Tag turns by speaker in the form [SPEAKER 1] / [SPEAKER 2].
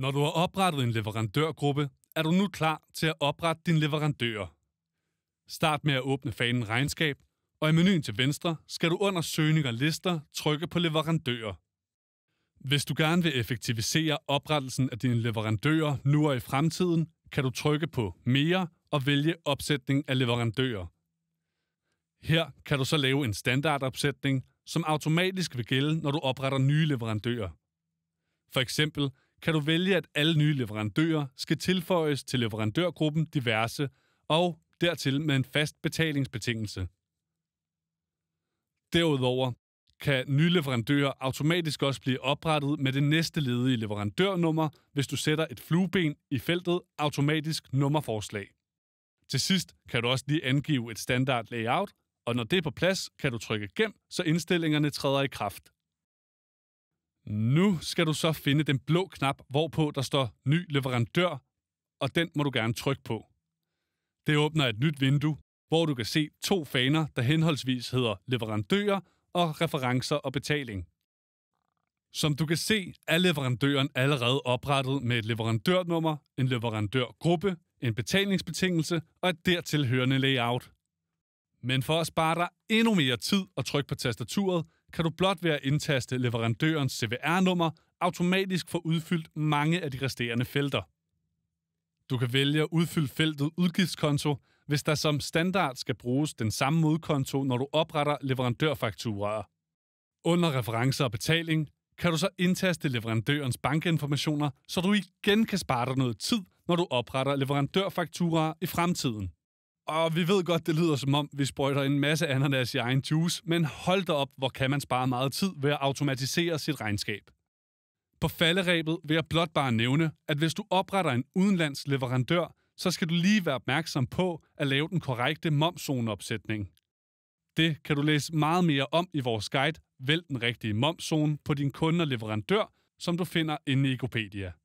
[SPEAKER 1] Når du har oprettet en leverandørgruppe, er du nu klar til at oprette dine leverandører. Start med at åbne fanen Regnskab, og i menuen til venstre skal du under Søgning og Lister trykke på Leverandører. Hvis du gerne vil effektivisere oprettelsen af dine leverandører nu og i fremtiden, kan du trykke på Mere og vælge opsætning af leverandører. Her kan du så lave en standardopsætning, som automatisk vil gælde, når du opretter nye leverandører. For eksempel kan du vælge, at alle nye leverandører skal tilføjes til leverandørgruppen diverse, og dertil med en fast betalingsbetingelse. Derudover kan nye leverandører automatisk også blive oprettet med det næste ledige leverandørnummer, hvis du sætter et flueben i feltet automatisk nummerforslag. Til sidst kan du også lige angive et standard layout, og når det er på plads, kan du trykke gem, så indstillingerne træder i kraft. Nu skal du så finde den blå knap, hvorpå der står ny leverandør, og den må du gerne trykke på. Det åbner et nyt vindue, hvor du kan se to faner, der henholdsvis hedder leverandører og referencer og betaling. Som du kan se, er leverandøren allerede oprettet med et leverandørnummer, en leverandørgruppe, en betalingsbetingelse og et dertilhørende layout. Men for at spare dig endnu mere tid og tryk på tastaturet, kan du blot ved at indtaste leverandørens CVR-nummer automatisk få udfyldt mange af de resterende felter. Du kan vælge at udfylde feltet udgiftskonto, hvis der som standard skal bruges den samme modkonto, når du opretter leverandørfakturer. Under referencer og betaling kan du så indtaste leverandørens bankinformationer, så du igen kan spare dig noget tid, når du opretter leverandørfakturer i fremtiden. Og vi ved godt, det lyder som om, vi sprøjter en masse ananas i egen juice, men hold da op, hvor kan man spare meget tid ved at automatisere sit regnskab. På falderæbet vil jeg blot bare nævne, at hvis du opretter en udenlands leverandør, så skal du lige være opmærksom på at lave den korrekte momszoneopsætning. Det kan du læse meget mere om i vores guide Vælg den rigtige momszone på din kunde og leverandør, som du finder inde i Ecopedia.